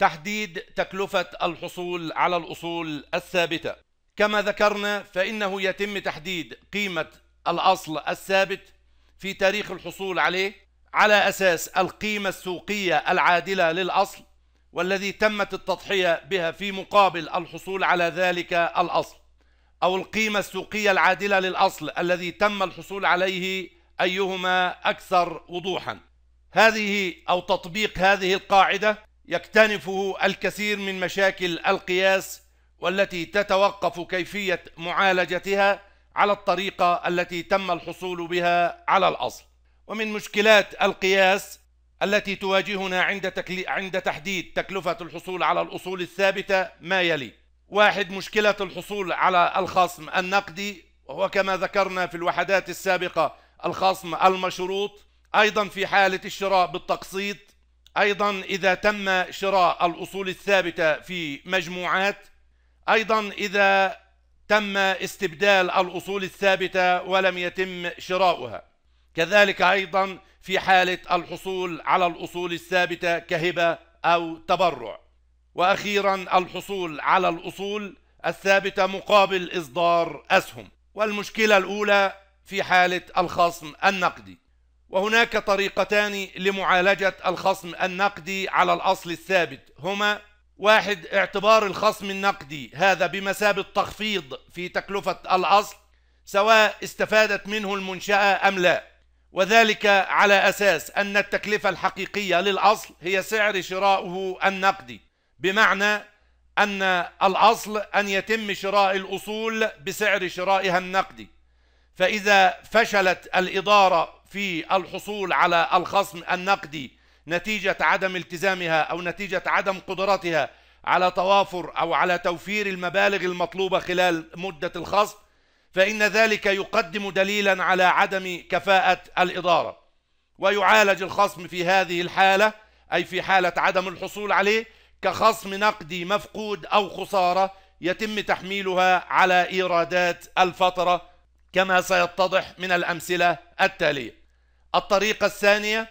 تحديد تكلفة الحصول على الأصول الثابتة كما ذكرنا فإنه يتم تحديد قيمة الأصل الثابت في تاريخ الحصول عليه على أساس القيمة السوقية العادلة للأصل والذي تمت التضحية بها في مقابل الحصول على ذلك الأصل أو القيمة السوقية العادلة للأصل الذي تم الحصول عليه أيهما أكثر وضوحا هذه أو تطبيق هذه القاعدة يكتنفه الكثير من مشاكل القياس والتي تتوقف كيفية معالجتها على الطريقة التي تم الحصول بها على الأصل ومن مشكلات القياس التي تواجهنا عند, تكلي... عند تحديد تكلفة الحصول على الأصول الثابتة ما يلي واحد مشكلة الحصول على الخصم النقدي وهو كما ذكرنا في الوحدات السابقة الخصم المشروط أيضا في حالة الشراء بالتقسيط أيضا إذا تم شراء الأصول الثابتة في مجموعات أيضا إذا تم استبدال الأصول الثابتة ولم يتم شراؤها كذلك أيضا في حالة الحصول على الأصول الثابتة كهبة أو تبرع وأخيرا الحصول على الأصول الثابتة مقابل إصدار أسهم والمشكلة الأولى في حالة الخصم النقدي وهناك طريقتان لمعالجة الخصم النقدي على الأصل الثابت هما واحد اعتبار الخصم النقدي هذا بمثابة تخفيض في تكلفة الأصل سواء استفادت منه المنشأة أم لا وذلك على أساس أن التكلفة الحقيقية للأصل هي سعر شرائه النقدي بمعنى أن الأصل أن يتم شراء الأصول بسعر شرائها النقدي فإذا فشلت الإدارة في الحصول على الخصم النقدي نتيجة عدم التزامها أو نتيجة عدم قدرتها على توافر أو على توفير المبالغ المطلوبة خلال مدة الخصم فإن ذلك يقدم دليلا على عدم كفاءة الإدارة ويعالج الخصم في هذه الحالة أي في حالة عدم الحصول عليه كخصم نقدي مفقود أو خسارة يتم تحميلها على إيرادات الفترة كما سيتضح من الأمثلة التالية الطريقة الثانية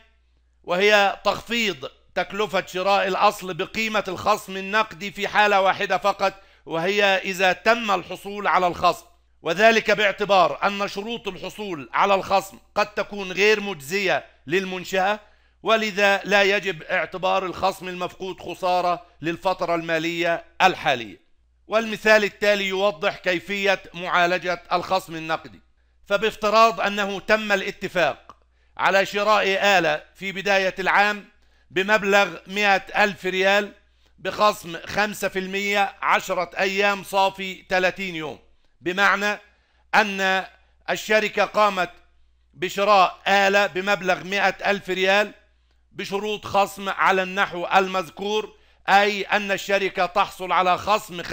وهي تخفيض تكلفة شراء الأصل بقيمة الخصم النقدي في حالة واحدة فقط وهي إذا تم الحصول على الخصم وذلك باعتبار أن شروط الحصول على الخصم قد تكون غير مجزية للمنشأة ولذا لا يجب اعتبار الخصم المفقود خسارة للفترة المالية الحالية والمثال التالي يوضح كيفية معالجة الخصم النقدي فبافتراض أنه تم الاتفاق على شراء آلة في بداية العام بمبلغ مئة ألف ريال بخصم 5% 10 أيام صافي 30 يوم بمعنى أن الشركة قامت بشراء آلة بمبلغ مئة ألف ريال بشروط خصم على النحو المذكور أي أن الشركة تحصل على خصم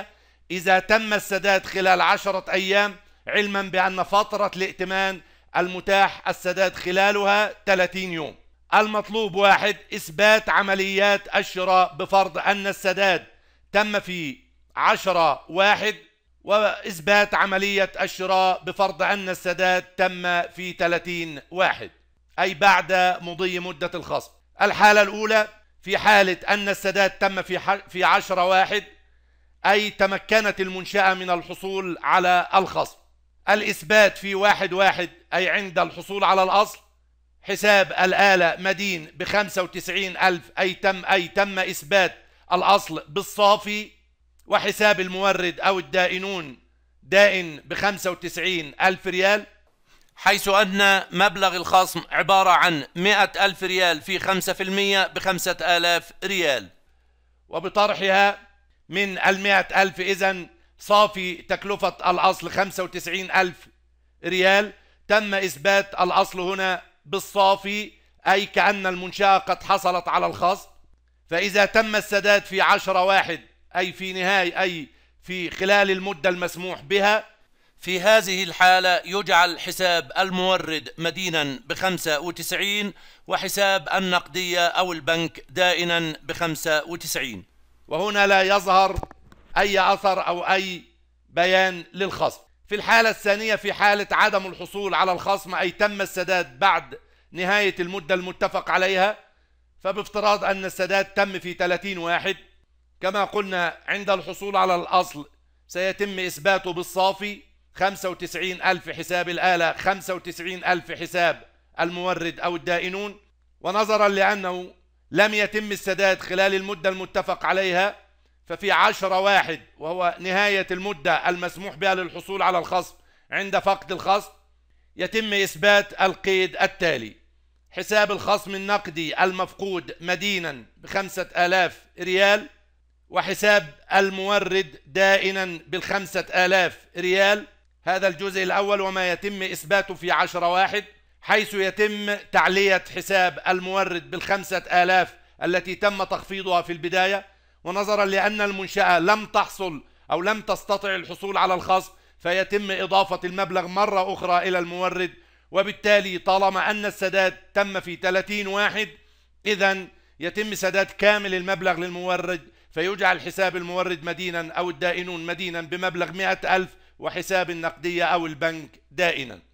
5% إذا تم السداد خلال 10 أيام علما بأن فترة الائتمان المتاح السداد خلالها 30 يوم المطلوب واحد إثبات عمليات الشراء بفرض أن السداد تم في 10 واحد وإثبات عملية الشراء بفرض أن السداد تم في 30 واحد أي بعد مضي مدة الخصم الحالة الأولى في حالة أن السداد تم في في 10 واحد أي تمكنت المنشأة من الحصول على الخصم الإثبات في واحد واحد أي عند الحصول على الأصل حساب الآلة مدين بخمسة وتسعين ألف أي تم أي تم إثبات الأصل بالصافي وحساب المورد أو الدائنون دائن بخمسة وتسعين ألف ريال حيث أن مبلغ الخصم عبارة عن مئة ألف ريال في خمسة في المية بخمسة آلاف ريال وبطرحها من المئة ألف إذن صافي تكلفة الأصل 95 ألف ريال تم إثبات الأصل هنا بالصافي أي كأن المنشأة قد حصلت على الخصم فإذا تم السداد في عشرة واحد أي في نهاية أي في خلال المدة المسموح بها في هذه الحالة يجعل حساب المورد مدينا بخمسة وتسعين وحساب النقدية أو البنك دائنا بخمسة وتسعين وهنا لا يظهر أي أثر أو أي بيان للخصم في الحالة الثانية في حالة عدم الحصول على الخصم أي تم السداد بعد نهاية المدة المتفق عليها فبافتراض أن السداد تم في 30 واحد كما قلنا عند الحصول على الأصل سيتم إثباته بالصافي 95 ألف حساب الآلة 95 ألف حساب المورد أو الدائنون ونظرا لأنه لم يتم السداد خلال المدة المتفق عليها ففي عشرة واحد وهو نهاية المدة المسموح بها للحصول على الخصم عند فقد الخصم يتم إثبات القيد التالي حساب الخصم النقدي المفقود مدينا بخمسة آلاف ريال وحساب المورد دائنا بالخمسة آلاف ريال هذا الجزء الأول وما يتم إثباته في عشرة واحد حيث يتم تعلية حساب المورد بالخمسة آلاف التي تم تخفيضها في البداية ونظرا لأن المنشأة لم تحصل أو لم تستطع الحصول على الخصم فيتم إضافة المبلغ مرة أخرى إلى المورد وبالتالي طالما أن السداد تم في 30 واحد إذا يتم سداد كامل المبلغ للمورد فيجعل حساب المورد مدينا أو الدائنون مدينا بمبلغ 100 ألف وحساب النقدية أو البنك دائنا